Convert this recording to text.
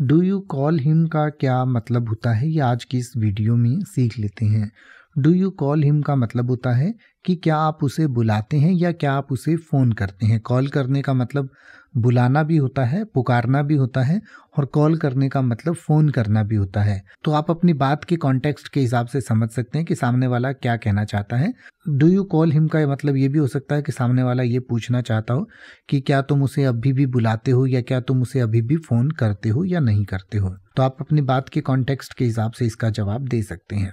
do you call him का क्या मतलब होता है ये आज की इस वीडियो में सीख लेते हैं डू यू कॉल हिम का मतलब होता है कि क्या आप उसे बुलाते हैं या क्या आप उसे फ़ोन करते हैं कॉल करने का मतलब बुलाना भी होता है पुकारना भी होता है और कॉल करने का मतलब फ़ोन करना भी होता है तो आप अपनी बात के कॉन्टेक्स्ट के हिसाब से समझ सकते हैं कि सामने वाला क्या कहना चाहता है डू यू कॉल हिम का मतलब ये भी हो सकता है कि सामने वाला ये पूछना चाहता हो कि क्या तुम उसे अभी भी बुलाते हो या क्या तुम उसे अभी भी फ़ोन करते हो या नहीं करते हो तो आप अपनी बात के कॉन्टेक्स्ट के हिसाब से इसका जवाब दे सकते हैं